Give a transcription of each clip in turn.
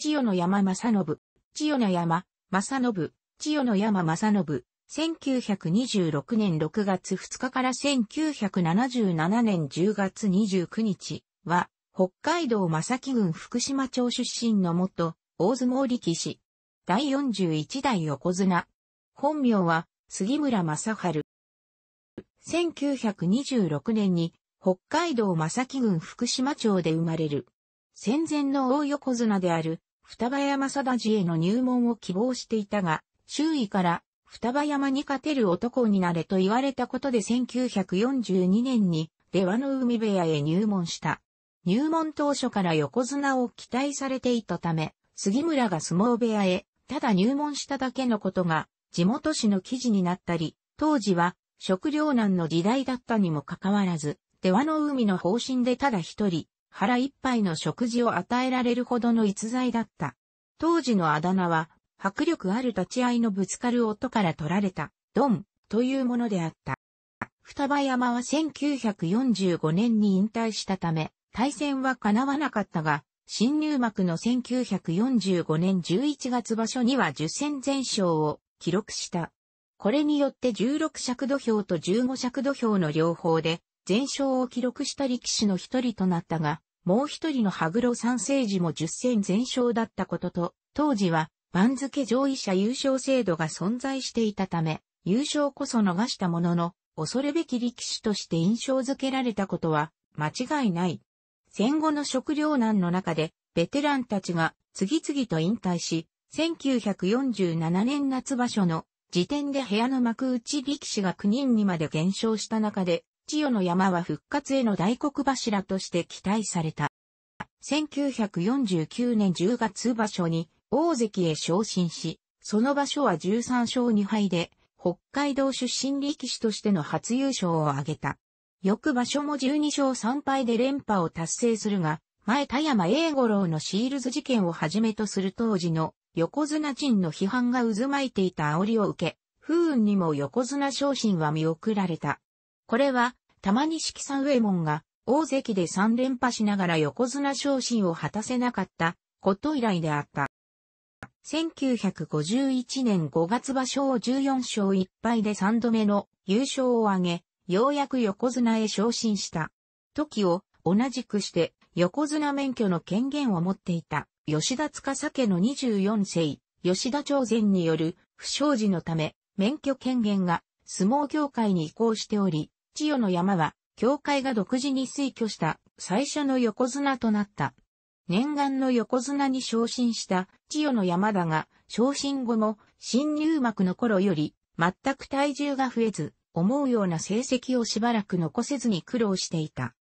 千代の山正信、千代の山正信、千代の山正信、1926年6月2日から1977年10月29日は、北海道正木郡福島町出身の元、大相撲力士。第41代横綱。本名は、杉村正春。1926年に、北海道正木郡福島町で生まれる。戦前の大横綱である、双葉山貞治への入門を希望していたが、周囲から双葉山に勝てる男になれと言われたことで1942年に、出羽の海部屋へ入門した。入門当初から横綱を期待されていたため、杉村が相撲部屋へ、ただ入門しただけのことが、地元紙の記事になったり、当時は食糧難の時代だったにもかかわらず、出羽の海の方針でただ一人、腹一杯の食事を与えられるほどの逸材だった。当時のあだ名は、迫力ある立ち合いのぶつかる音から取られた、ドン、というものであった。双葉山は1945年に引退したため、対戦は叶わなかったが、新入幕の1945年11月場所には10戦全勝を記録した。これによって16尺土俵と15尺土俵の両方で全勝を記録した力士の一人となったが、もう一人の羽黒三世時も10戦全勝だったことと、当時は番付上位者優勝制度が存在していたため、優勝こそ逃したものの、恐るべき力士として印象づけられたことは間違いない。戦後の食糧難の中で、ベテランたちが次々と引退し、1947年夏場所の時点で部屋の幕内力士が9人にまで減少した中で、千代の山は復活への大黒柱として期待された。1949年10月場所に大関へ昇進し、その場所は13勝2敗で、北海道出身力士としての初優勝を挙げた。翌場所も12勝3敗で連覇を達成するが、前田山英五郎のシールズ事件をはじめとする当時の横綱陣の批判が渦巻いていた煽りを受け、不運にも横綱昇進は見送られた。これは玉木さん上門が大関で3連覇しながら横綱昇進を果たせなかったこと以来であった。1951年5月場所を14勝1敗で3度目の優勝を挙げ、ようやく横綱へ昇進した。時を同じくして横綱免許の権限を持っていた吉田司家の24世、吉田朝鮮による不祥事のため免許権限が相撲協会に移行しており、千代の山は、教会が独自に推挙した最初の横綱となった。念願の横綱に昇進した千代の山だが、昇進後も新入幕の頃より全く体重が増えず、思うような成績をしばらく残せずに苦労していた。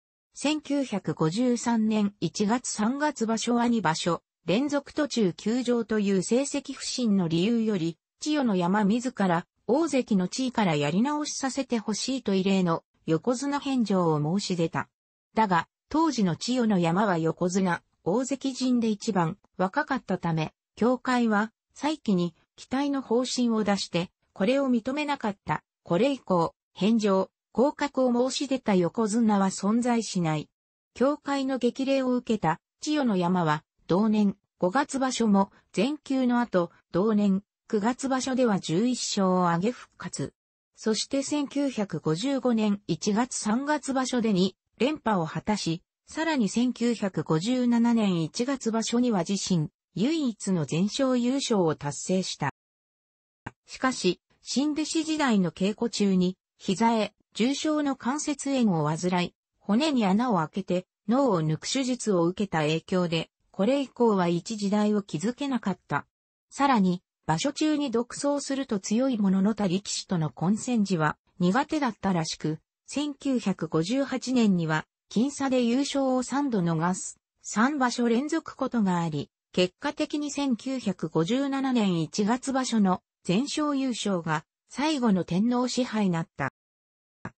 1953年1月3月場所は2場所、連続途中休場という成績不振の理由より、千代の山自ら大関の地位からやり直しさせてほしいと異例の横綱返上を申し出た。だが、当時の千代の山は横綱、大関陣で一番若かったため、協会は再起に期待の方針を出して、これを認めなかった。これ以降、返上、降格を申し出た横綱は存在しない。協会の激励を受けた千代の山は、同年5月場所も全休の後、同年9月場所では11勝を挙げ復活。そして1955年1月3月場所でに連覇を果たし、さらに1957年1月場所には自身、唯一の全勝優勝を達成した。しかし、新弟子時代の稽古中に、膝へ重症の関節炎を患い、骨に穴を開けて脳を抜く手術を受けた影響で、これ以降は一時代を築けなかった。さらに、場所中に独走すると強いものの他力士との混戦時は苦手だったらしく、1958年には、僅差で優勝を3度逃す、3場所連続ことがあり、結果的に1957年1月場所の全勝優勝が最後の天皇支配なった。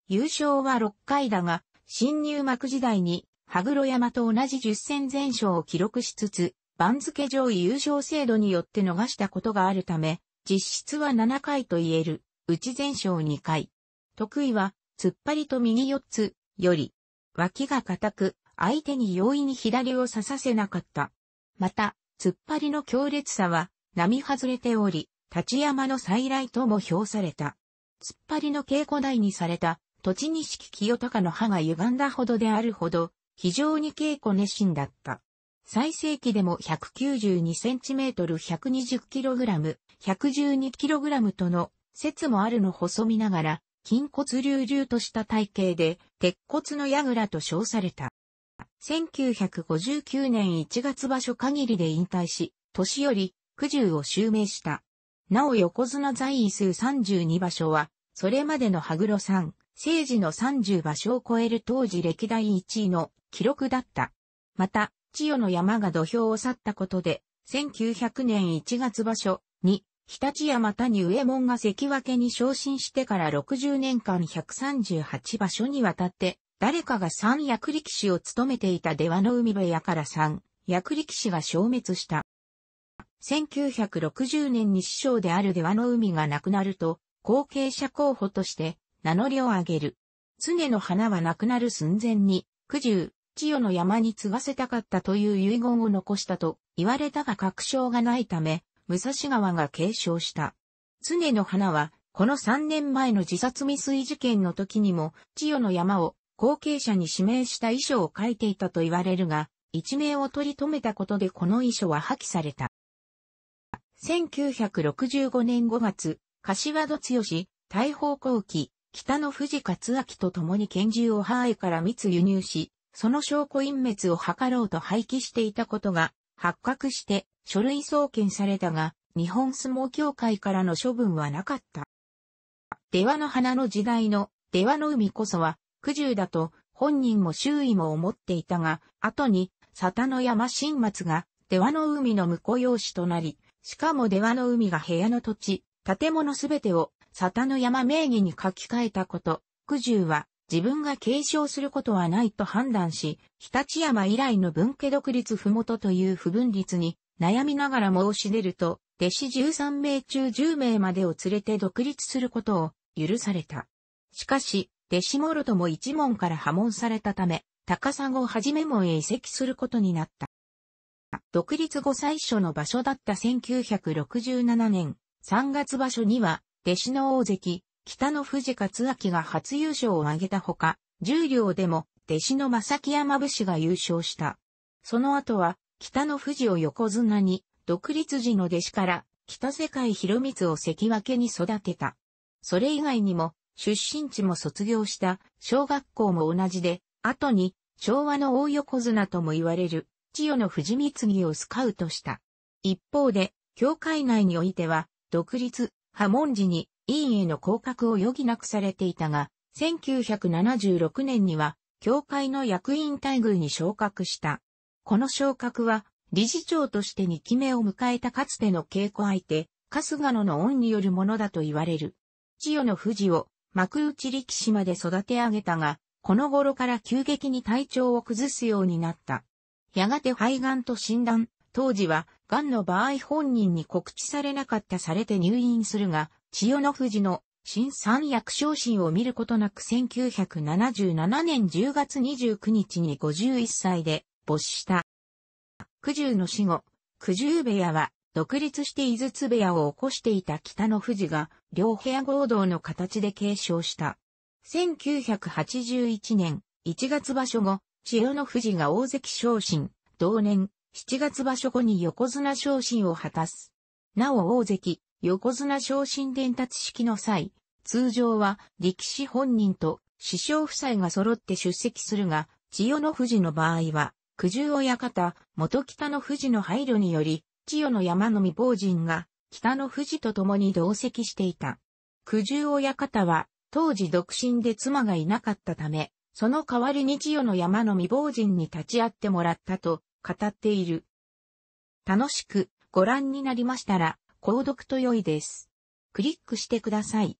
優勝は6回だが、新入幕時代に、羽黒山と同じ10戦全勝を記録しつつ、番付上位優勝制度によって逃したことがあるため、実質は7回と言える、うち全勝2回。得意は、突っ張りと右4つ、より、脇が固く、相手に容易に左を刺させなかった。また、突っ張りの強烈さは、並外れており、立山の再来とも評された。突っ張りの稽古台にされた、土地錦清隆の歯が歪んだほどであるほど、非常に稽古熱心だった。最盛期でも 192cm120kg、112kg との説もあるの細身ながら、筋骨隆々とした体型で、鉄骨の櫓と称された。1959年1月場所限りで引退し、年より九十を襲名した。なお横綱在位数32場所は、それまでの羽黒さん、政治の30場所を超える当時歴代1位の記録だった。また、千代の山が土俵を去ったことで、1900年1月場所に、日立山谷上門が関脇に昇進してから60年間138場所にわたって、誰かが三役力士を務めていた出羽の海部屋から三役力士が消滅した。1960年に師匠である出羽の海が亡くなると、後継者候補として名乗りを上げる。常の花は亡くなる寸前に、九十、千代の山に継がせたかったという遺言を残したと言われたが確証がないため、武蔵川が継承した。常の花は、この3年前の自殺未遂事件の時にも、千代の山を後継者に指名した遺書を書いていたと言われるが、一命を取り留めたことでこの遺書は破棄された。1965年5月、柏戸剛、大砲後期、北の富士勝明と共に拳銃をハワイから密輸入し、その証拠隠滅を図ろうと廃棄していたことが発覚して書類送検されたが、日本相撲協会からの処分はなかった。出羽の花の時代の出羽の海こそは苦渋だと本人も周囲も思っていたが、後に里田の山新松が出羽の海の婿養子となり、しかも出羽の海が部屋の土地、建物すべてを里田の山名義に書き換えたこと、苦渋は自分が継承することはないと判断し、日立山以来の分家独立不元という不分立に悩みながら申し出ると、弟子13名中10名までを連れて独立することを許された。しかし、弟子ろとも一門から破門されたため、高砂をはじめ門へ移籍することになった。独立後最初の場所だった1967年3月場所には、弟子の大関、北の富士勝明が初優勝を挙げたほか、重量でも弟子の正木山士が優勝した。その後は、北の富士を横綱に、独立時の弟子から、北世界広光を関脇に育てた。それ以外にも、出身地も卒業した、小学校も同じで、後に、昭和の大横綱とも言われる、千代の富士光をスカウトした。一方で、教会内においては、独立、波紋時に、委員への降格を余儀なくされていたが、1976年には、協会の役員待遇に昇格した。この昇格は、理事長として2期目を迎えたかつての稽古相手、春日野の恩によるものだと言われる。千代の富士を幕内力士まで育て上げたが、この頃から急激に体調を崩すようになった。やがて肺がんと診断、当時は、癌の場合本人に告知されなかったされて入院するが、千代の富士の新三役昇進を見ることなく1977年10月29日に51歳で没した。九十の死後、九十部屋は独立して井筒部屋を起こしていた北の富士が両部屋合同の形で継承した。1981年1月場所後、千代の富士が大関昇進、同年7月場所後に横綱昇進を果たす。なお大関、横綱昇進伝達式の際、通常は力士本人と師匠夫妻が揃って出席するが、千代の富士の場合は、九十親方、元北の富士の配慮により、千代の山の未亡人が、北の富士と共に同席していた。九十親方は、当時独身で妻がいなかったため、その代わりに千代の山の未亡人に立ち会ってもらったと語っている。楽しくご覧になりましたら、購読と良いです。クリックしてください。